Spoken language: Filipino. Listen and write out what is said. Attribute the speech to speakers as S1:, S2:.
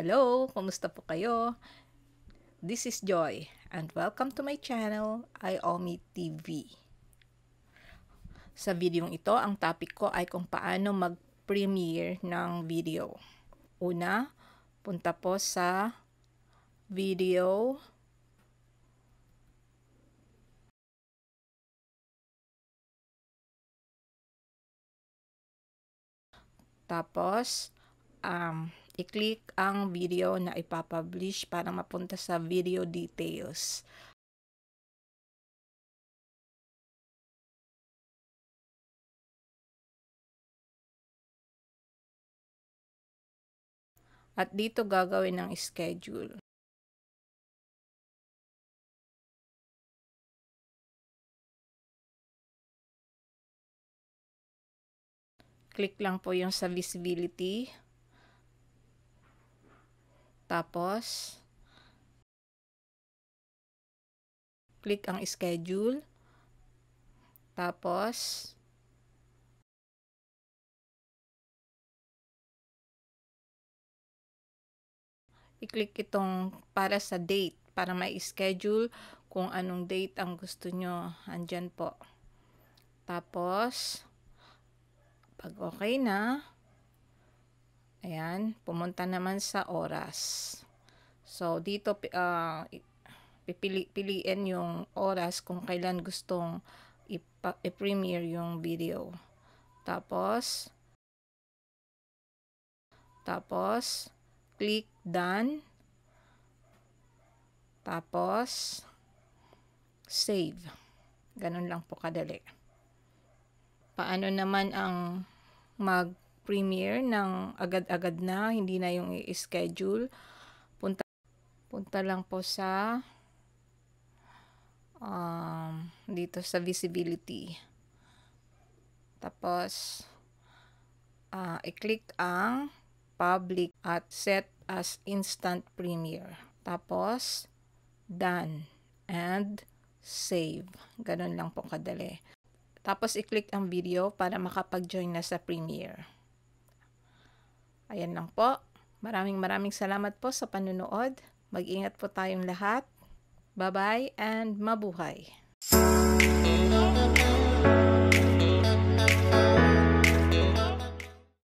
S1: Hello! Kumusta po kayo? This is Joy and welcome to my channel, IOMI TV. Sa videong ito, ang topic ko ay kung paano mag-premiere ng video. Una, punta po sa video
S2: Tapos,
S1: um, i-click ang video na ipapublish para mapunta sa video
S2: details. At dito gagawin ng schedule. Click lang po yung sa visibility.
S1: Tapos,
S2: click ang schedule. Tapos, i-click itong para sa date
S1: para ma-schedule kung anong date ang gusto nyo. Andyan po. Tapos, pag okay na, Ayan, pumunta naman sa oras. So, dito uh, pipili, piliin yung oras kung kailan gustong i-premiere yung video. Tapos, tapos, click done. Tapos, save. Ganun lang po kadali. Paano naman ang mag premiere ng agad-agad na, hindi na yung i-schedule. Punta, punta lang po sa um, dito sa visibility. Tapos, uh, i-click ang public at set as instant premiere. Tapos, done and save. Ganun lang po kadali. Tapos, i-click ang video para makapag-join na sa premiere. Ayan lang po. Maraming maraming salamat po sa panunood. Mag-ingat po tayong lahat. Bye-bye and mabuhay!